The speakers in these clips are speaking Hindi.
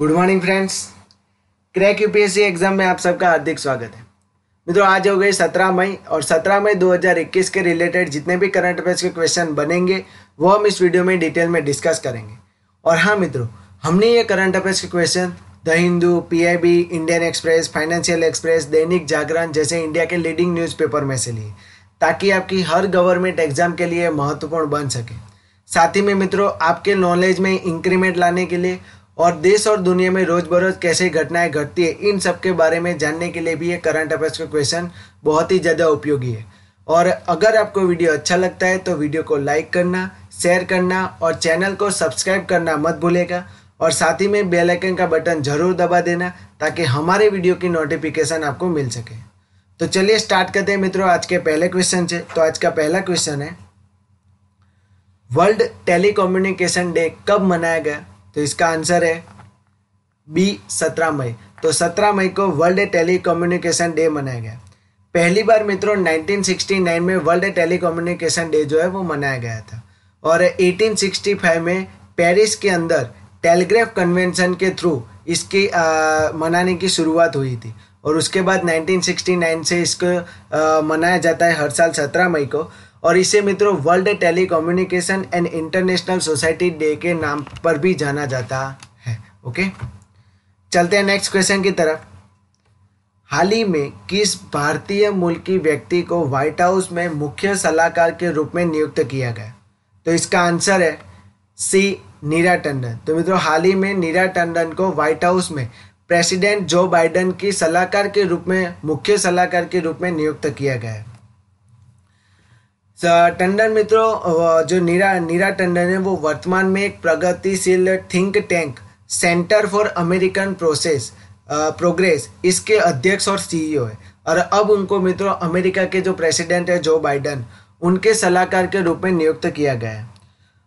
good morning friends crack UPSC exam में आप सबका हार्दिक स्वागत है मित्रों आज हो गए सत्रह मई और सत्रह मई 2021 के रिलेटेड जितने भी करंट अफेयर्स के क्वेश्चन बनेंगे वो हम इस वीडियो में डिटेल में डिस्कस करेंगे और हाँ मित्रों हमने ये करंट अफेयर्स के question the Hindu PIB Indian Express Financial Express Dainik Jagran जैसे इंडिया के लीडिंग न्यूज़पेपर में से लिए ताकि आपकी हर गवर्नमेंट एग्जाम के लिए महत्वपूर्ण बन सके साथ ही में मित्रों आपके नॉलेज में इंक्रीमेंट लाने के लिए और देश और दुनिया में रोज बरोज कैसे घटनाएं घटती है इन सब के बारे में जानने के लिए भी ये करंट अफेयर्स का क्वेश्चन बहुत ही ज़्यादा उपयोगी है और अगर आपको वीडियो अच्छा लगता है तो वीडियो को लाइक करना शेयर करना और चैनल को सब्सक्राइब करना मत भूलेगा और साथ ही में बेल आइकन का बटन जरूर दबा देना ताकि हमारे वीडियो की नोटिफिकेशन आपको मिल सके तो चलिए स्टार्ट करते हैं मित्रों आज के पहले क्वेश्चन से तो आज का पहला क्वेश्चन है वर्ल्ड टेलीकम्युनिकेशन डे कब मनाया गया तो इसका आंसर है बी सत्रह मई तो सत्रह मई को वर्ल्ड टेलीकम्युनिकेशन डे मनाया गया पहली बार मित्रों 1969 में वर्ल्ड टेलीकम्युनिकेशन डे जो है वो मनाया गया था और 1865 में पेरिस के अंदर टेलीग्राफ कन्वेंशन के थ्रू इसकी आ, मनाने की शुरुआत हुई थी और उसके बाद 1969 से इसको आ, मनाया जाता है हर साल 17 मई को और इसे मित्रों world telecommunication and international society day के नाम पर भी जाना जाता है ओके चलते हैं नेक्स्ट क्वेश्चन की तरफ हाल ही में किस भारतीय मूल की व्यक्ति को व्हाइट हाउस में मुख्य सलाहकार के रूप में नियुक्त किया गया तो इसका आंसर है सी नीरा टंडन तो मित्रों हाल ही में नीरा टंडन को व्हाइट हाउस में प्रेसिडेंट जो बाइडन की सलाहकार के रूप में मुख्य सलाहकार के रूप में नियुक्त किया गया है टंडन मित्रों जो नीरा नीरा टंडन है वो वर्तमान में एक प्रगतिशील think tank centre for American process progress इसके अध्यक्ष और सीईओ e है और अब उनको मित्रों अमेरिका के जो प्रेसिडेंट है जो बाइडन उनके सलाहकार के रूप में नियुक्त किया गया है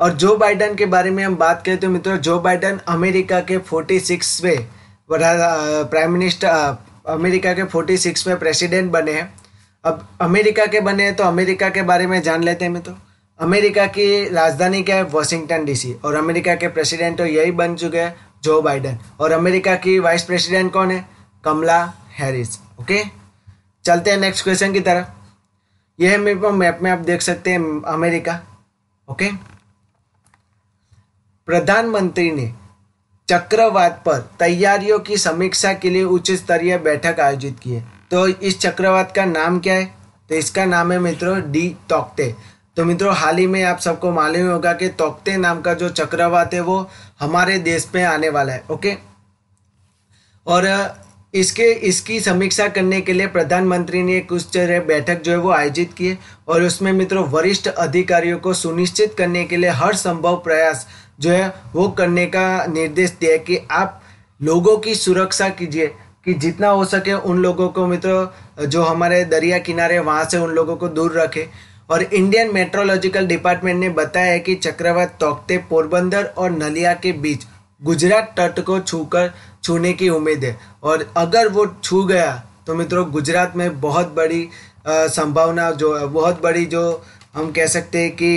और जो बाइडन के बारे में हम बात करें तो मित्रों जो बाइडन अमेरिका के फोर्टी सिक्सवें प्राइम मिनिस्टर अमेरिका के फोर्टी सिक्सवें प्रेसिडेंट बने हैं अब अमेरिका के बने हैं तो अमेरिका के बारे में जान लेते हैं तो अमेरिका की राजधानी क्या है वॉशिंगटन डीसी और अमेरिका के प्रेसिडेंट तो यही बन चुके हैं जो बाइडन और अमेरिका की वाइस प्रेसिडेंट कौन है कमला हैरिस ओके चलते हैं नेक्स्ट क्वेश्चन की तरफ यह मेरे मैप में आप देख सकते हैं अमेरिका ओके प्रधानमंत्री ने चक्रवात पर तैयारियों की समीक्षा के लिए उच्च स्तरीय बैठक आयोजित की है तो इस चक्रवात का नाम क्या है तो इसका नाम है मित्रों डी तोकते तो मित्रों हाल ही में आप सबको मालूम होगा कि तोकते नाम का जो चक्रवात है वो हमारे देश में आने वाला है ओके और इसके इसकी समीक्षा करने के लिए प्रधानमंत्री ने एक उच्च बैठक जो है वो आयोजित की और उसमें मित्रों वरिष्ठ अधिकारियों को सुनिश्चित करने के लिए हर संभव प्रयास जो है वो करने का निर्देश दिया कि आप लोगों की सुरक्षा कीजिए कि जितना हो सके उन लोगों को मित्रों जो हमारे दरिया किनारे वहाँ से उन लोगों को दूर रखे और इंडियन मेट्रोलॉजिकल डिपार्टमेंट ने बताया है कि चक्रवात तोकते पोरबंदर और नलिया के बीच गुजरात तट को छूकर छूने की उम्मीद है और अगर वो छू गया तो मित्रों गुजरात में बहुत बड़ी संभावना जो है बहुत बड़ी जो हम कह सकते हैं कि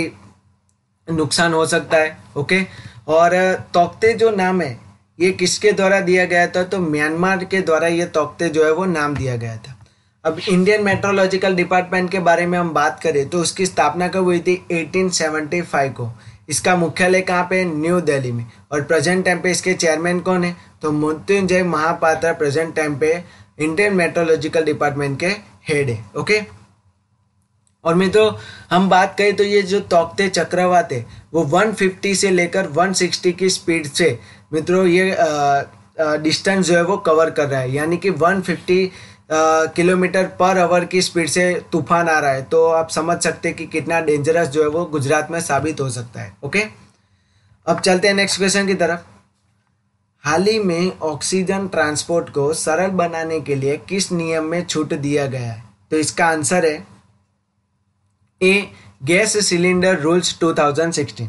नुकसान हो सकता है ओके और तोकते जो नाम है ये किसके द्वारा दिया गया था तो म्यांमार के द्वारा ये तोकते जो है वो नाम दिया गया था अब इंडियन मेट्रोलॉजिकल डिपार्टमेंट के बारे में हम बात करें तो उसकी स्थापना कब हुई थी 1875 को इसका मुख्यालय कहाँ पे न्यू दिल्ली में और प्रेजेंट टाइम पे इसके चेयरमैन कौन है तो मृत्युंजय महापात्रा प्रेजेंट टाइम पे इंडियन मेट्रोलॉजिकल डिपार्टमेंट के हेड है ओके और मित्रों हम बात करें तो ये जो तोकते चक्रवात है वो 150 से लेकर 160 की स्पीड से मित्रों ये डिस्टेंस जो है वो कवर कर रहा है यानी कि 150 किलोमीटर पर आवर की स्पीड से तूफान आ रहा है तो आप समझ सकते हैं कि कितना डेंजरस जो है वो गुजरात में साबित हो सकता है ओके अब चलते हैं नेक्स्ट क्वेश्चन की तरफ हाल ही में ऑक्सीजन ट्रांसपोर्ट को सरल बनाने के लिए किस नियम में छूट दिया गया है तो इसका आंसर है ए गैस सिलेंडर रूल्स 2016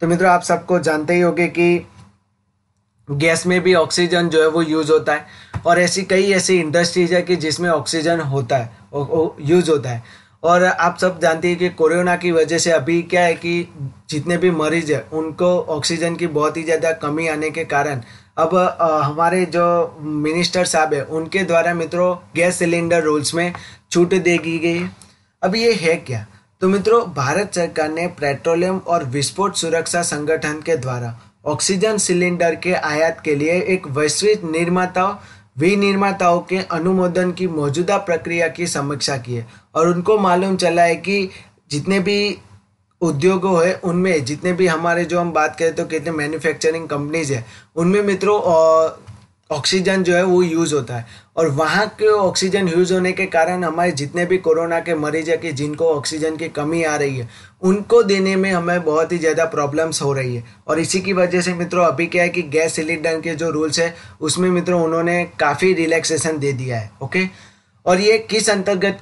तो मित्रों आप सबको जानते ही होंगे कि गैस में भी ऑक्सीजन जो है वो यूज़ होता है और ऐसी कई ऐसी इंडस्ट्रीज है कि जिसमें ऑक्सीजन होता है यूज़ होता है और आप सब जानते हैं कि कोरोना की वजह से अभी क्या है कि जितने भी मरीज है उनको ऑक्सीजन की बहुत ही ज़्यादा कमी आने के कारण अब आ, हमारे जो मिनिस्टर साहब है उनके द्वारा मित्रों गैस सिलेंडर रूल्स में छूट दे दी गई है अब ये है क्या तो मित्रों भारत सरकार ने पेट्रोलियम और विस्फोट सुरक्षा संगठन के द्वारा ऑक्सीजन सिलेंडर के आयात के लिए एक वैश्विक निर्माताओं विनिर्माताओं के अनुमोदन की मौजूदा प्रक्रिया की समीक्षा की है और उनको मालूम चला है कि जितने भी उद्योगों है उनमें जितने भी हमारे जो हम बात करें तो कितने मैन्युफैक्चरिंग कंपनीज हैं उनमें मित्रों ऑक्सीजन जो है वो यूज़ होता है और वहाँ के ऑक्सीजन यूज़ होने के कारण हमारे जितने भी कोरोना के मरीज है कि जिनको ऑक्सीजन की कमी आ रही है उनको देने में हमें बहुत ही ज़्यादा प्रॉब्लम्स हो रही है और इसी की वजह से मित्रों अभी क्या है कि गैस सिलेंडर के जो रूल्स है उसमें मित्रों उन्होंने काफ़ी रिलैक्सेशन दे दिया है ओके और ये किस अंतर्गत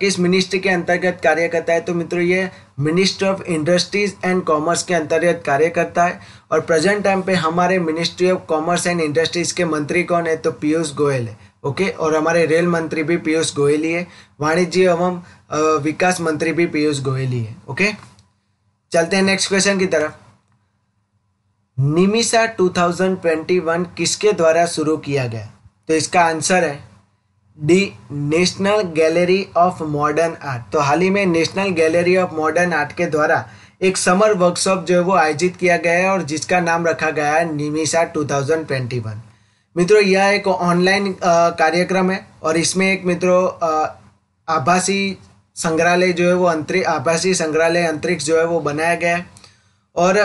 किस मिनिस्ट्री के अंतर्गत कार्य करता है तो मित्रों ये ministry of industries and commerce के अंतर्गत कार्य करता है और प्रेजेंट टाइम पे हमारे ministry of commerce and industries के मंत्री कौन है तो पीयूष गोयल है ओके और हमारे रेल मंत्री भी पीयूष गोयल ही है वाणिज्य एवं विकास मंत्री भी पीयूष गोयल ही है ओके चलते हैं नेक्स्ट क्वेश्चन की तरफ निमिषा 2021 किसके द्वारा शुरू किया गया तो इसका आंसर है the national gallery of modern art तो हाल ही में national gallery of modern art के द्वारा एक समर वर्कशॉप जो है वो आयोजित किया गया है और जिसका नाम रखा गया है निमिशा 2021 मित्रों यह एक ऑनलाइन कार्यक्रम है और इसमें एक मित्रों आभासी संग्रहालय जो है वो अंतरिक्ष आभासी संग्रहालय अंतरिक्ष जो है वो बनाया गया है और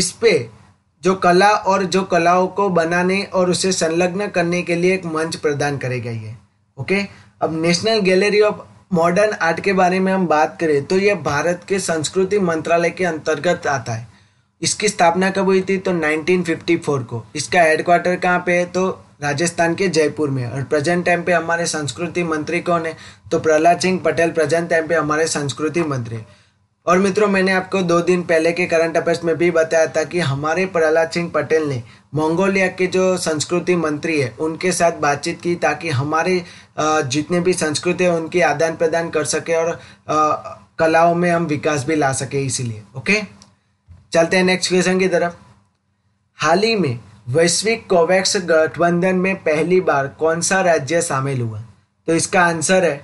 इस पे जो कला और जो कलाओं को बनाने और उसे संलग्न करने के लिए एक मंच प्रदान गई है ओके अब national gallery of modern art के बारे में हम बात करें तो यह भारत के संस्कृति मंत्रालय के अंतर्गत आता है इसकी स्थापना कब हुई थी तो 1954 को इसका हेडक्वार्टर कहाँ पे है तो राजस्थान के जयपुर में और प्रेजेंट टाइम पे हमारे संस्कृति मंत्री कौन है तो प्रहलाद सिंह पटेल प्रेजेंट टाइम पे हमारे संस्कृति मंत्री और मित्रों मैंने आपको दो दिन पहले के करंट अफेयर्स में भी बताया था कि हमारे प्रहलाद सिंह पटेल ने मंगोलिया के जो संस्कृति मंत्री है उनके साथ बातचीत की ताकि हमारे जितने भी संस्कृति है उनकी आदान प्रदान कर सके और कलाओं में हम विकास भी ला सके इसीलिए ओके चलते हैं नेक्स्ट क्वेश्चन की तरफ हाल ही में वैश्विक कोवैक्स गठबंधन में पहली बार कौन सा राज्य शामिल हुआ तो इसका आंसर है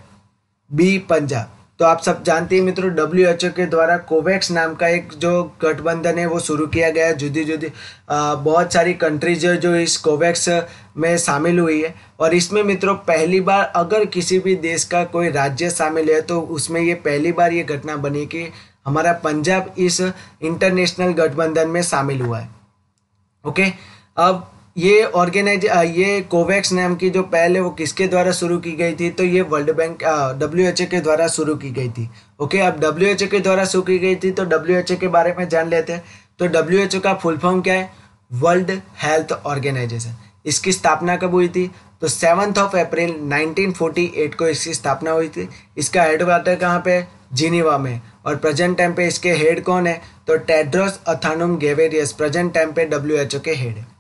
बी पंजाब तो आप सब जानते हैं मित्रों डब्ल्यू एच ओ के द्वारा कोवैक्स नाम का एक जो गठबंधन है वो शुरू किया गया है जुदी जुदी बहुत सारी कंट्रीज है जो इस कोवैक्स में शामिल हुई है और इसमें मित्रों पहली बार अगर किसी भी देश का कोई राज्य शामिल है तो उसमें ये पहली बार ये घटना बनी कि हमारा पंजाब इस इंटरनेशनल गठबंधन में शामिल हुआ है ओके अब ये ऑर्गेनाइज ये कोवैक्स नाम की जो पहले वो किसके द्वारा शुरू की गई थी तो ये world bank W H A के द्वारा शुरू की गई थी ओके अब डब्ल्यू एच ए के द्वारा शुरू की गई थी तो डब्ल्यू एच ए के बारे में जान लेते हैं तो डब्ल्यू एच ओ का फुल फॉर्म क्या है वर्ल्ड हेल्थ ऑर्गेनाइजेशन इसकी स्थापना कब हुई थी तो सेवन्थ ऑफ अप्रैल 1948 को इसकी स्थापना हुई थी इसका हेडक्वार्टर कहाँ पे जिनीवा में और प्रेजेंट टाइम पे इसके हेड कौन है तो Tedros Adhanom Ghebreyesus present time पे डब्ल्यू एच ओ के हेड है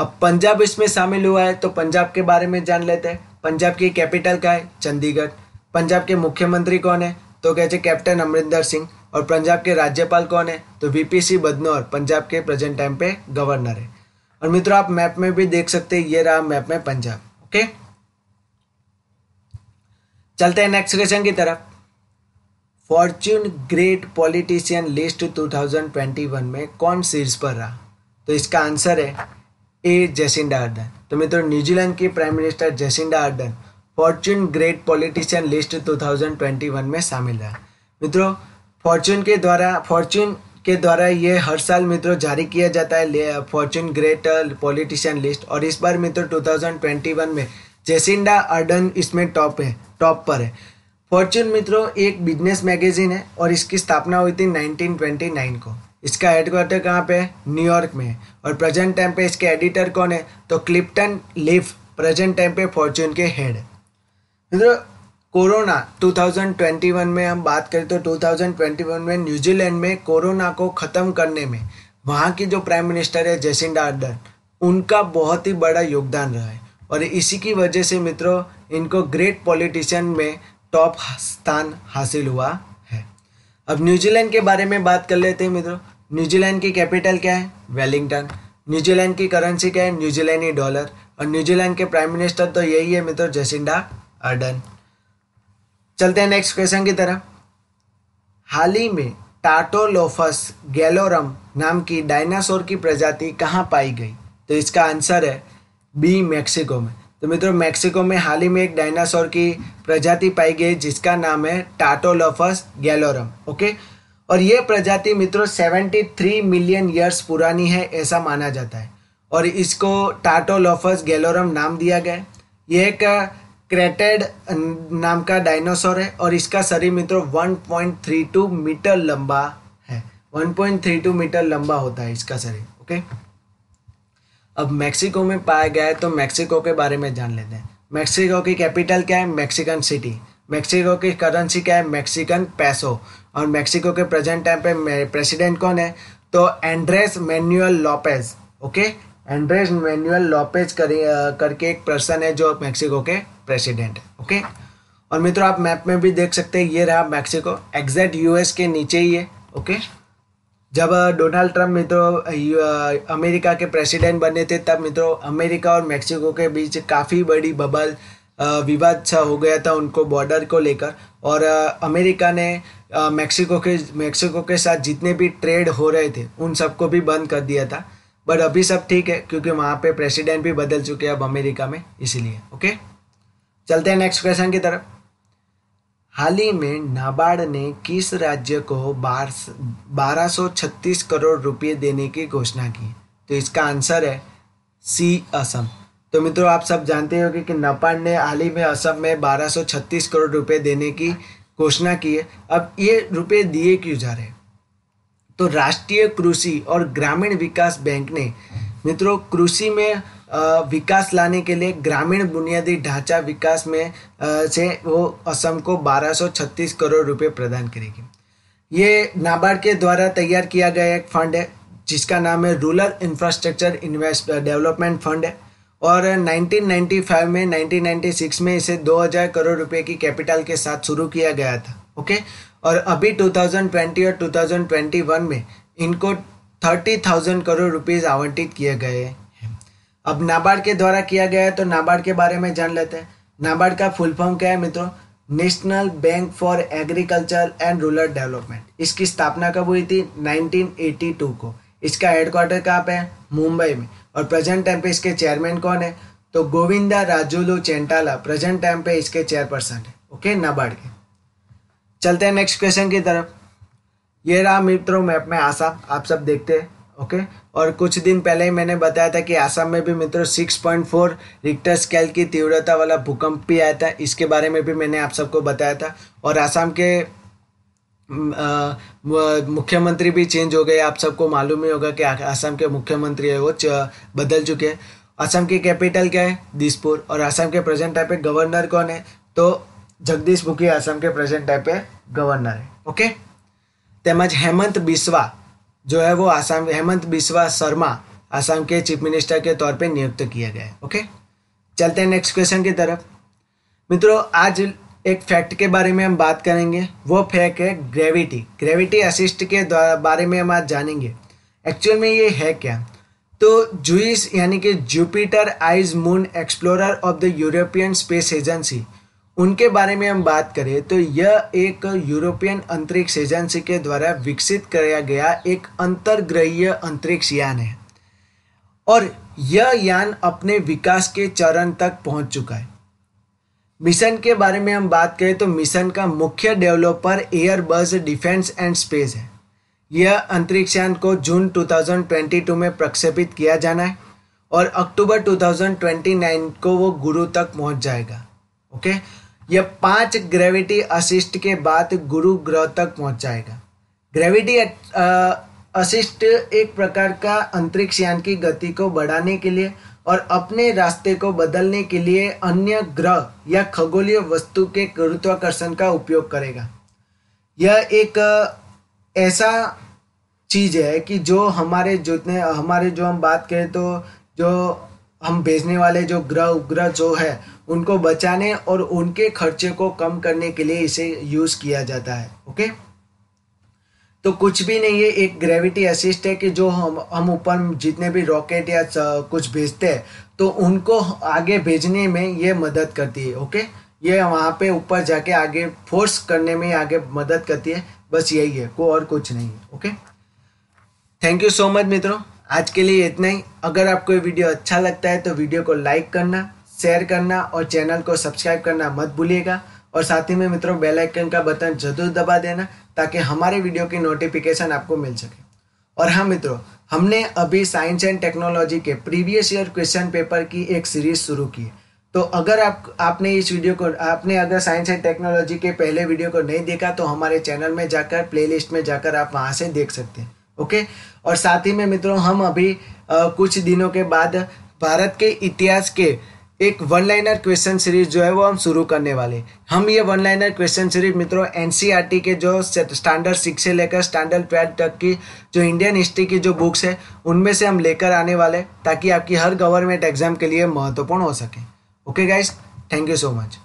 अब पंजाब इसमें शामिल हुआ है तो पंजाब के बारे में जान लेते हैं पंजाब की कैपिटल क्या है चंडीगढ़ पंजाब के मुख्यमंत्री कौन है तो कहते कैप्टन अमरिंदर सिंह और पंजाब के राज्यपाल कौन है तो वी सी बदनौर पंजाब के प्रेजेंट टाइम पे गवर्नर है और मित्रों आप मैप में भी देख सकते हैं ये रहा मैप में पंजाब ओके चलते हैं नेक्स्ट क्वेश्चन की तरफ फॉर्च्यून ग्रेट पॉलिटिशियन लिस्ट 2021 में कौन शीर्ष पर रहा तो इसका आंसर है ए जैसिंडा आर्डन तो मित्रों न्यूजीलैंड की prime minister Jacinda Ardern Fortune great politician list 2021 में शामिल है मित्रों फॉर्च्यून के द्वारा फॉर्च्यून के द्वारा ये हर साल मित्रों जारी किया जाता है फॉर्च्यून ग्रेट पॉलिटिशियन लिस्ट और इस बार मित्रों 2021 में जेसिंडा आर्डन इसमें टॉप है टॉप पर है फॉर्च्यून मित्रों एक बिजनेस मैगजीन है और इसकी स्थापना हुई थी 1929 को इसका हेडक्वार्टर कहाँ पे है न्यूयॉर्क में और प्रेजेंट टाइम पे इसके एडिटर कौन है तो क्लिप्टन लिफ प्रेजेंट टाइम पे फॉर्च्यून के हेड मित्रों कोरोना 2021 में हम बात करें तो 2021 में न्यूजीलैंड में कोरोना को ख़त्म करने में वहाँ की जो प्राइम मिनिस्टर है जेसिंडा आर्डन उनका बहुत ही बड़ा योगदान रहा है और इसी की वजह से मित्रों इनको ग्रेट पॉलिटिशियन में टॉप स्थान हासिल हुआ है अब न्यूजीलैंड के बारे में बात कर लेते हैं मित्रों न्यूजीलैंड की कैपिटल क्या है वेलिंगटन न्यूजीलैंड की करेंसी क्या है न्यूजीलैंडी डॉलर और न्यूजीलैंड के प्राइम मिनिस्टर तो यही है मित्रों जेसिंडा अर्डन चलते हैं नेक्स्ट क्वेश्चन की तरफ हाल ही में टाटोलोफस गैलोरम नाम की डायनासोर की प्रजाति कहाँ पाई गई तो इसका आंसर है बी मैक्सिको में तो मित्रों मैक्सिको में हाल ही में एक डायनासोर की प्रजाति पाई गई जिसका नाम है टाटोलोफस गैलोरम ओके और ये प्रजाति मित्रों 73 मिलियन ईयर्स पुरानी है ऐसा माना जाता है और इसको टाटोलोफस गैलोरम नाम दिया गया है ये एक क्रेटेड नाम का डायनासोर है और इसका शरीर मित्रों 1.32 मीटर लंबा है 1.32 मीटर लंबा होता है इसका शरीर ओके अब मैक्सिको में पाया गया है तो मैक्सिको के बारे में जान लेते हैं मैक्सिको की कैपिटल क्या है मैक्सिकन सिटी मैक्सिको की करेंसी क्या है मैक्सिकन पैसो और मैक्सिको के प्रेजेंट टाइम पे प्रेसिडेंट कौन है तो Andres Manuel Lopez okay Andres Manuel Lopez करके एक पर्सन है जो मैक्सिको के प्रेसिडेंट है ओके और मित्रों आप मैप में भी देख सकते हैं ये रहा मैक्सिको एग्जैक्ट यूएस के नीचे ही है ओके जब डोनाल्ड ट्रंप मित्रों अमेरिका के प्रेसिडेंट बने थे तब मित्रों अमेरिका और मैक्सिको के बीच काफ़ी बड़ी बबल विवाद सा हो गया था उनको बॉर्डर को लेकर और अमेरिका ने मैक्सिको के मैक्सिको के साथ जितने भी ट्रेड हो रहे थे उन सबको भी बंद कर दिया था बट अभी सब ठीक है क्योंकि वहाँ पे प्रेसिडेंट भी बदल चुके हैं अब अमेरिका में इसीलिए ओके चलते हैं नेक्स्ट क्वेश्चन की तरफ हाल ही में नाबार्ड ने किस राज्य को बार बारह करोड़ रुपये देने की घोषणा की तो इसका आंसर है सी असम तो मित्रों आप सब जानते हो कि, नाबार्ड ने हाल ही में असम में 1236 करोड़ रुपए देने की घोषणा की है अब ये रुपए दिए क्यों जा रहे हैं तो राष्ट्रीय कृषि और ग्रामीण विकास बैंक ने मित्रों कृषि में विकास लाने के लिए ग्रामीण बुनियादी ढांचा विकास में से वो असम को 1236 करोड़ रुपए प्रदान करेगी ये नाबार्ड के द्वारा तैयार किया गया एक फंड है जिसका नाम है rural infrastructure invest development fund है और 1995 में 1996 में इसे 2000 करोड़ रुपए की कैपिटल के साथ शुरू किया गया था ओके और अभी 2020 और 2021 में इनको 30,000 करोड़ रुपीज़ आवंटित किए गए हैं अब नाबार्ड के द्वारा किया गया है तो नाबार्ड के बारे में जान लेते हैं नाबार्ड का फुल फॉर्म क्या है मित्रों national bank for agriculture and rural development इसकी स्थापना कब हुई थी 1982 को इसका हेडक्वार्टर कहाँ पे है मुंबई में और प्रेजेंट टाइम पे इसके चेयरमैन कौन है तो गोविंदा राजोलू चेंटाला प्रेजेंट टाइम पे इसके चेयरपर्सन है ओके नाबार्ड के चलते हैं नेक्स्ट क्वेश्चन की तरफ ये रहा मित्रों मैप में आसाम आप सब देखते हैं ओके और कुछ दिन पहले ही मैंने बताया था कि आसाम में भी मित्रों 6.4 रिक्टर स्केल की तीव्रता वाला भूकंप भी आया था इसके बारे में भी मैंने आप सबको बताया था और आसाम के मुख्यमंत्री भी चेंज हो गए आप सबको मालूम ही होगा कि असम के मुख्यमंत्री है वो बदल चुके हैं असम की कैपिटल क्या है दिसपुर और असम के प्रेजेंट टाइप पे गवर्नर कौन है तो जगदीश असम के प्रेजेंट टाइप पे गवर्नर है ओके तेमज हेमंत बिस्वा जो है वो आसाम हेमंत बिस्वा शर्मा आसाम के चीफ मिनिस्टर के तौर पे नियुक्त किया गया है ओके चलते हैं नेक्स्ट क्वेश्चन की तरफ मित्रों आज एक फैक्ट के बारे में हम बात करेंगे वो फैक्ट है ग्रेविटी ग्रेविटी असिस्ट के बारे में हम आज जानेंगे एक्चुअल में ये है क्या तो जूस यानी कि Jupiter icy moon explorer of the European Space Agency उनके बारे में हम बात करें तो यह एक यूरोपियन अंतरिक्ष एजेंसी के द्वारा विकसित किया गया एक अंतर्ग्रहीय अंतरिक्ष यान है और यह यान अपने विकास के चरण तक पहुंच चुका है मिशन के बारे में हम बात करें तो मिशन का मुख्य developer Airbus defence and space है यह अंतरिक्षयान को जून 2022 में प्रक्षेपित किया जाना है और अक्टूबर 2029 को वो गुरु तक पहुंच जाएगा ओके यह पांच ग्रेविटी असिस्ट के बाद गुरु ग्रह तक पहुंच जाएगा ग्रेविटी असिस्ट एक प्रकार का अंतरिक्ष यान की गति को बढ़ाने के लिए और अपने रास्ते को बदलने के लिए अन्य ग्रह या खगोलीय वस्तु के गुरुत्वाकर्षण का उपयोग करेगा यह एक ऐसा चीज़ है कि जो हमारे जितने हमारे जो हम बात करें तो जो हम भेजने वाले जो ग्रह उपग्रह जो है उनको बचाने और उनके खर्चे को कम करने के लिए इसे यूज़ किया जाता है ओके तो कुछ भी नहीं है एक ग्रेविटी असिस्ट है कि जो हम हम ऊपर जितने भी रॉकेट या कुछ भेजते हैं तो उनको आगे भेजने में ये मदद करती है ओके ये वहाँ पे ऊपर जाके आगे फोर्स करने में आगे मदद करती है बस यही है कोई और कुछ नहीं है okay thank you so much मित्रों आज के लिए इतना ही अगर आपको ये वीडियो अच्छा लगता है तो वीडियो को लाइक करना शेयर करना और चैनल को सब्सक्राइब करना मत भूलिएगा और साथ ही में मित्रों बेल आइकन का बटन जरूर दबा देना ताकि हमारे वीडियो की नोटिफिकेशन आपको मिल सके और हाँ मित्रों हमने अभी साइंस एंड टेक्नोलॉजी के प्रीवियस ईयर क्वेश्चन पेपर की एक सीरीज शुरू की है तो अगर आप आपने इस वीडियो को आपने अगर साइंस एंड टेक्नोलॉजी के पहले वीडियो को नहीं देखा तो हमारे चैनल में जाकर प्लेलिस्ट में जाकर आप वहाँ से देख सकते हैं ओके और साथ ही में मित्रों हम अभी आ, कुछ दिनों के बाद भारत के इतिहास के एक वन लाइनर क्वेश्चन सीरीज जो है वो हम शुरू करने वाले हम ये वन लाइनर क्वेश्चन सीरीज मित्रों एनसीईआरटी e के जो स्टैंडर्ड सिक्स से लेकर स्टैंडर्ड ट्वेल्व तक की जो इंडियन हिस्ट्री की जो बुक्स है उनमें से हम लेकर आने वाले ताकि आपकी हर गवर्नमेंट एग्जाम के लिए महत्वपूर्ण हो सके okay guys thank you so much